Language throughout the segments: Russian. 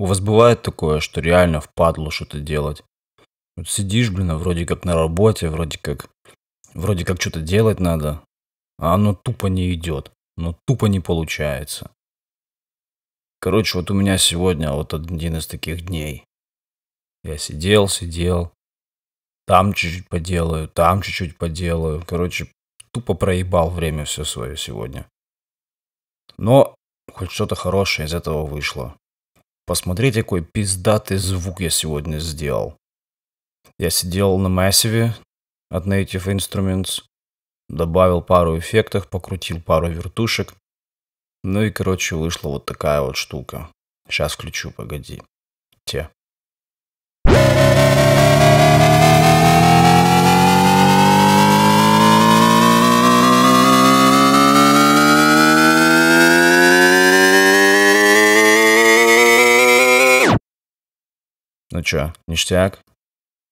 У вас бывает такое, что реально впадло что-то делать? Вот сидишь, блин, а вроде как на работе, вроде как... Вроде как что-то делать надо, а оно тупо не идет, но тупо не получается. Короче, вот у меня сегодня вот один из таких дней. Я сидел, сидел, там чуть-чуть поделаю, там чуть-чуть поделаю. Короче, тупо проебал время все свое сегодня. Но хоть что-то хорошее из этого вышло. Посмотрите, какой пиздатый звук я сегодня сделал. Я сидел на массиве от Native Instruments, добавил пару эффектов, покрутил пару вертушек. Ну и, короче, вышла вот такая вот штука. Сейчас включу, погоди. Те. Ну чё, ништяк?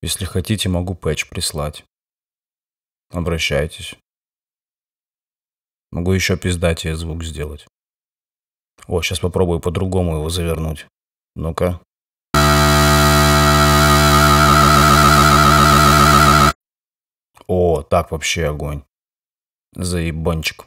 Если хотите, могу патч прислать. Обращайтесь. Могу еще пиздатее звук сделать. О, сейчас попробую по-другому его завернуть. Ну-ка. О, так вообще огонь. Заебончик.